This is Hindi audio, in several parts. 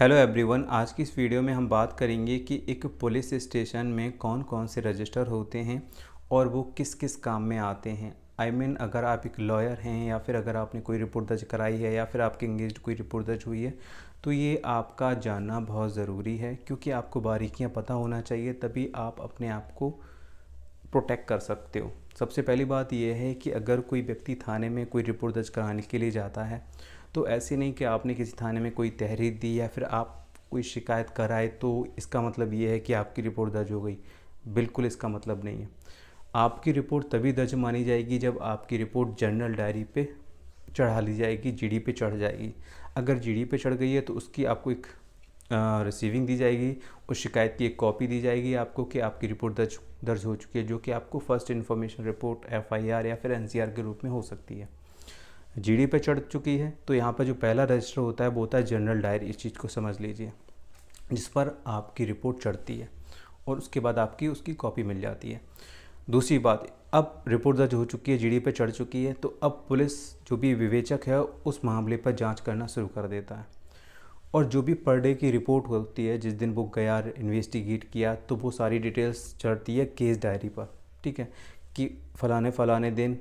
हेलो एवरीवन आज की इस वीडियो में हम बात करेंगे कि एक पुलिस स्टेशन में कौन कौन से रजिस्टर होते हैं और वो किस किस काम में आते हैं आई I मीन mean, अगर आप एक लॉयर हैं या फिर अगर आपने कोई रिपोर्ट दर्ज कराई है या फिर आपके इंगेज कोई रिपोर्ट दर्ज हुई है तो ये आपका जानना बहुत ज़रूरी है क्योंकि आपको बारीकियाँ पता होना चाहिए तभी आप अपने आप को प्रोटेक्ट कर सकते हो सबसे पहली बात यह है कि अगर कोई व्यक्ति थाने में कोई रिपोर्ट दर्ज कराने के लिए जाता है तो ऐसे नहीं कि आपने किसी थाने में कोई तहरीर दी या फिर आप कोई शिकायत कराए तो इसका मतलब ये है कि आपकी रिपोर्ट दर्ज हो गई बिल्कुल इसका मतलब नहीं है आपकी रिपोर्ट तभी दर्ज मानी जाएगी जब आपकी रिपोर्ट जनरल डायरी पे चढ़ा ली जाएगी जीडी पे चढ़ जाएगी अगर जीडी पे चढ़ गई है तो उसकी आपको एक रिसीविंग दी जाएगी उस शिकायत की एक कॉपी दी जाएगी आपको कि आपकी रिपोर्ट दर्ज दर्ज हो चुकी है जो कि आपको फर्स्ट इन्फॉर्मेशन रिपोर्ट एफ या फिर एन के रूप में हो सकती है जीडी पे चढ़ चुकी है तो यहाँ पर जो पहला रजिस्टर होता है वो होता है जनरल डायर इस चीज़ को समझ लीजिए जिस पर आपकी रिपोर्ट चढ़ती है और उसके बाद आपकी उसकी कॉपी मिल जाती है दूसरी बात अब रिपोर्ट दर्ज हो चुकी है जीडी पे चढ़ चुकी है तो अब पुलिस जो भी विवेचक है उस मामले पर जांच करना शुरू कर देता है और जो भी पर डे की रिपोर्ट होती है जिस दिन वो गया इन्वेस्टिगेट किया तो वो सारी डिटेल्स चढ़ती है केस डायरी पर ठीक है कि फ़लाने फ़लाने दिन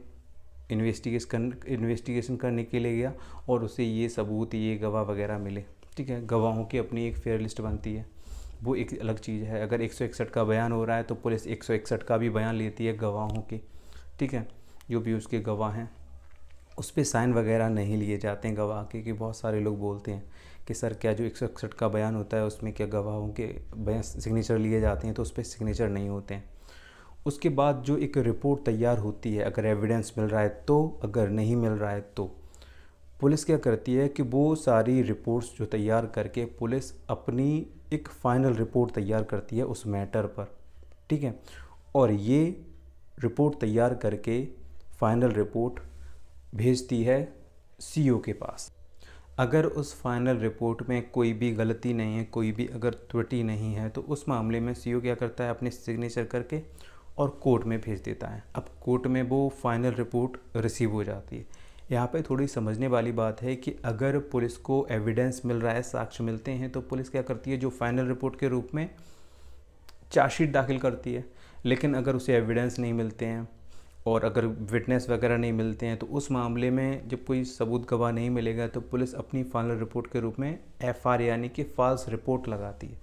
इन्वेस्टिगेशन इन्वेस्टिगेशन करने के लिए गया और उसे ये सबूत ये गवाह वगैरह मिले ठीक है गवाहों की अपनी एक फेयर लिस्ट बनती है वो एक अलग चीज़ है अगर एक का बयान हो रहा है तो पुलिस एक का भी बयान लेती है गवाहों के ठीक है जो भी उसके गवाह हैं उस पर साइन वगैरह नहीं लिए जाते हैं गवाह के कि बहुत सारे लोग बोलते हैं कि सर क्या जो एक का बयान होता है उसमें क्या गवाहों के बयान सिग्नेचर लिए जाते हैं तो उस पर सिग्नेचर नहीं होते हैं उसके बाद जो एक रिपोर्ट तैयार होती है अगर एविडेंस मिल रहा है तो अगर नहीं मिल रहा है तो पुलिस क्या करती है कि वो सारी रिपोर्ट्स जो तैयार करके पुलिस अपनी एक फ़ाइनल रिपोर्ट तैयार करती है उस मैटर पर ठीक है और ये रिपोर्ट तैयार करके फ़ाइनल रिपोर्ट भेजती है सीईओ e के पास अगर उस फाइनल रिपोर्ट में कोई भी गलती नहीं है कोई भी अगर त्रुटि नहीं है तो उस मामले में सीईओ e क्या करता है अपने सिग्नेचर करके और कोर्ट में भेज देता है अब कोर्ट में वो फाइनल रिपोर्ट रिसीव हो जाती है यहाँ पे थोड़ी समझने वाली बात है कि अगर पुलिस को एविडेंस मिल रहा है साक्ष्य मिलते हैं तो पुलिस क्या करती है जो फाइनल रिपोर्ट के रूप में चार्जशीट दाखिल करती है लेकिन अगर उसे एविडेंस नहीं मिलते हैं और अगर विटनेस वगैरह नहीं मिलते हैं तो उस मामले में जब कोई सबूत गवाह नहीं मिलेगा तो पुलिस अपनी फाइनल रिपोर्ट के रूप में एफ यानी कि फॉल्स रिपोर्ट लगाती है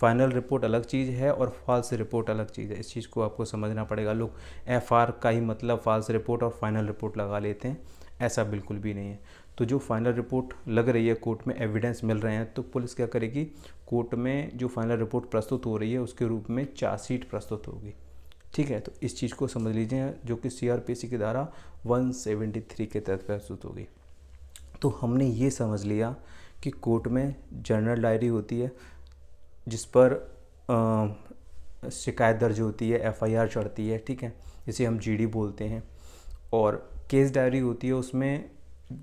फाइनल रिपोर्ट अलग चीज़ है और फॉल्स रिपोर्ट अलग चीज़ है इस चीज़ को आपको समझना पड़ेगा लोग एफ का ही मतलब फॉल्स रिपोर्ट और फाइनल रिपोर्ट लगा लेते हैं ऐसा बिल्कुल भी नहीं है तो जो फाइनल रिपोर्ट लग रही है कोर्ट में एविडेंस मिल रहे हैं तो पुलिस क्या करेगी कोर्ट में जो फाइनल रिपोर्ट प्रस्तुत हो रही है उसके रूप में चार्जशीट प्रस्तुत होगी ठीक है तो इस चीज़ को समझ लीजिए जो कि सी के द्वारा 173 के तहत प्रस्तुत होगी तो हमने ये समझ लिया कि कोर्ट में जनरल डायरी होती है जिस पर शिकायत दर्ज होती है एफआईआर चढ़ती है ठीक है इसे हम जीडी बोलते हैं और केस डायरी होती है उसमें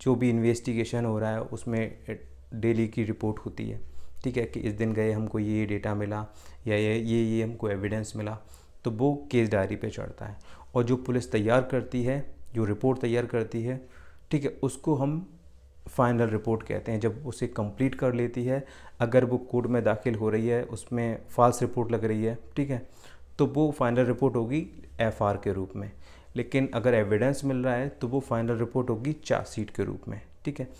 जो भी इन्वेस्टिगेशन हो रहा है उसमें डेली की रिपोर्ट होती है ठीक है कि इस दिन गए हमको ये डेटा मिला या ये ये ये हमको एविडेंस मिला तो वो केस डायरी पे चढ़ता है और जो पुलिस तैयार करती है जो रिपोर्ट तैयार करती है ठीक है उसको हम फाइनल रिपोर्ट कहते हैं जब उसे कंप्लीट कर लेती है अगर वो कोर्ट में दाखिल हो रही है उसमें फॉल्स रिपोर्ट लग रही है ठीक है तो वो फाइनल रिपोर्ट होगी एफ के रूप में लेकिन अगर एविडेंस मिल रहा है तो वो फाइनल रिपोर्ट होगी चार्जशीट के रूप में ठीक है